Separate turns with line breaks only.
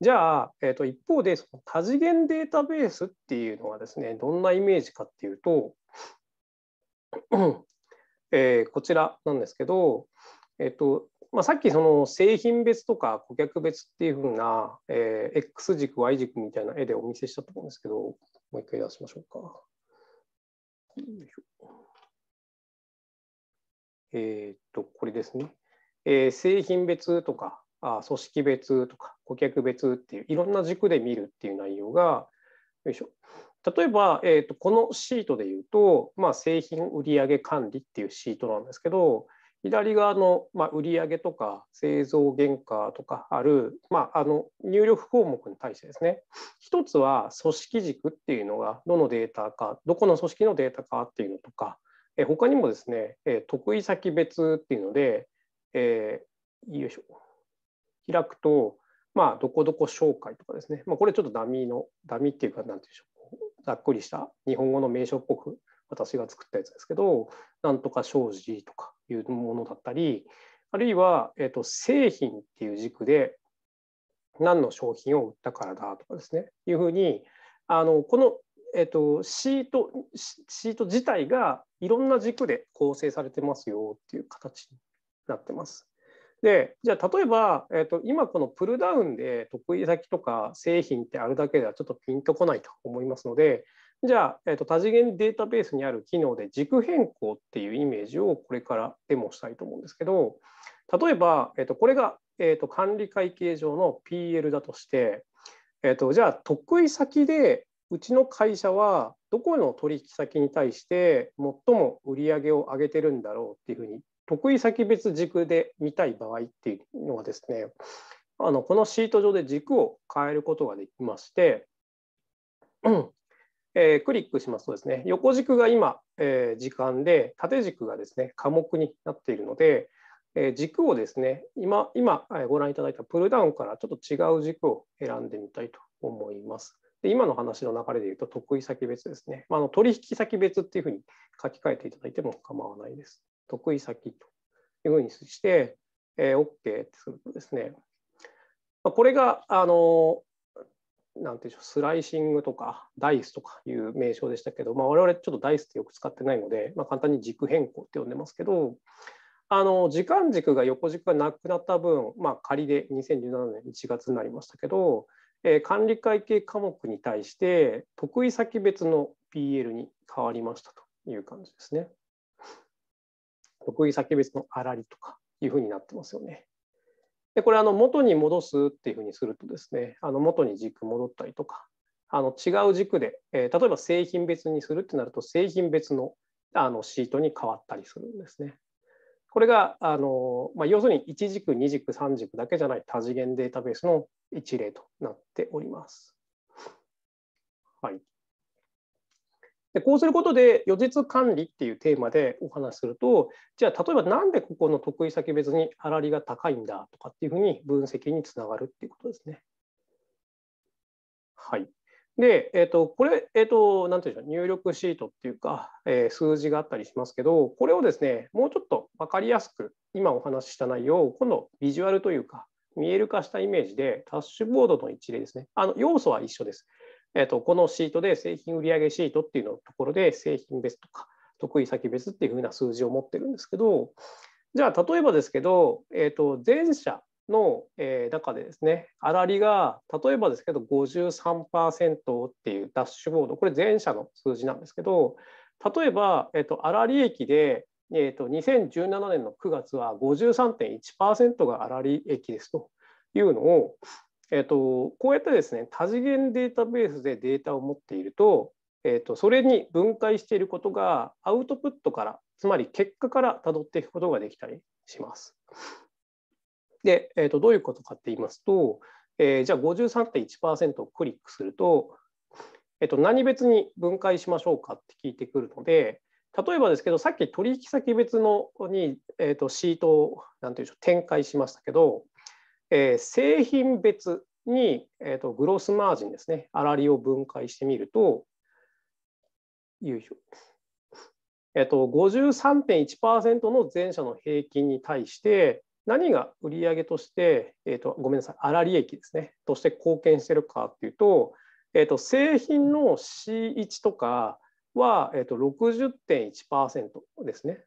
じゃあ、えー、と一方でその多次元データベースっていうのはですねどんなイメージかっていうと、えー、こちらなんですけど、えーとまあ、さっきその製品別とか顧客別っていうふうな、えー、X 軸 Y 軸みたいな絵でお見せしたと思うんですけどもう一回出しましょうか。えっ、ー、とこれですね、えー、製品別とかあ組織別とか顧客別っていういろんな軸で見るっていう内容がよいしょ例えば、えーと、このシートで言うと、まあ、製品売上管理っていうシートなんですけど左側の、まあ、売上とか製造原価とかある、まあ、あの入力項目に対してですね一つは組織軸っていうのがどのデータかどこの組織のデータかっていうのとかえ他にもですね、え得意先別っていうので、えー、よいしょ開くとまあ、どこどこ紹介とかですね、まあ、これちょっとダミーの、ダミーっていうか、なんていうんでしょう、ざっくりした日本語の名称っぽく私が作ったやつですけど、なんとか商事とかいうものだったり、あるいは、えーと、製品っていう軸で何の商品を売ったからだとかですね、いうふうに、あのこの、えーとシートシート自体がいろんな軸で構成されてますよっていう形になってます。でじゃあ例えば、えーと、今このプルダウンで得意先とか製品ってあるだけではちょっとピンとこないと思いますのでじゃあ、えーと、多次元データベースにある機能で軸変更っていうイメージをこれからデモしたいと思うんですけど例えば、えーと、とこれが、えー、と管理会計上の PL だとして、えー、とじゃあ得意先でうちの会社はどこの取引先に対して最も売り上げを上げてるんだろうっていうふうに得意先別軸で見たい場合っていうのはですねあのこのシート上で軸を変えることができまして、えー、クリックしますとですね横軸が今、えー、時間で縦軸がですね科目になっているので、えー、軸をですね今今ご覧いただいたプルダウンからちょっと違う軸を選んでみたいと思います。で今の話の流れで言うと得意先別ですね、まあ、の取引先別っていうふうに書き換えていただいても構わないです。得意先というふうにして、えー、OK ってするとですね、まあ、これが、あの、なんていうでしょう、スライシングとか、ダイスとかいう名称でしたけど、まあ、我々ちょっとダイスってよく使ってないので、まあ、簡単に軸変更って呼んでますけど、あの時間軸が横軸がなくなった分、まあ、仮で2017年1月になりましたけど、えー、管理会計科目に対して得意先別の PL に変わりましたという感じですね。得意先別のあらりとかいうふうになってますよね。でこれあの元に戻すっていうふうにするとですねあの元に軸戻ったりとかあの違う軸で、えー、例えば製品別にするってなると製品別のあのシートに変わったりするんですね。これがあの、まあ、要するに1軸2軸3軸だけじゃない多次元データベースの一例となっております。はいでこうすることで予実管理っていうテーマでお話しするとじゃあ例えば何でここの得意先別に粗利が高いんだとかっていうふうに分析につながるっていうことですね。はいで、えーと、これ、えーと、なんていうんでしょう、入力シートっていうか、えー、数字があったりしますけど、これをですね、もうちょっと分かりやすく、今お話しした内容を、今度、ビジュアルというか、見える化したイメージで、ダッシュボードの一例ですね。あの要素は一緒です。えーと、このシートで製品売上シートっていうのところで製品別とか得意先別っていうふうな数字を持ってるんですけどじゃあ例えばですけど、えーと、前者の、え中でですねあらりが例えばですけど53%っていうダッシュボードこれ前者の数字なんですけど例えば、えーと、とあら利益でえーと2017年の9月は53.1%が粗利益ですというのを、えーと、こうやってですね多次元データベースでデータを持っていると,、えーと、それに分解していることがアウトプットからつまり結果からたどっていくことができたりします。で、えーと、どういうことかって言いますと、えー、じゃあ53.1%をクリックすると,、えー、と何別に分解しましょうかって聞いてくるので例えばですけどさっき取引先別のに、えー、とシートを何て言うんでしょう展開しましたけどえー、製品別に、えーと、グロスマージンですね、粗利を分解してみると、よいしょ。えっ、と、53.1%の全社の平均に対して、何が売上として、えっと、ごめんなさい、粗利益ですね、として貢献してるかっていうと、えっと、製品の C1 とかは、えっと60.1%ですね。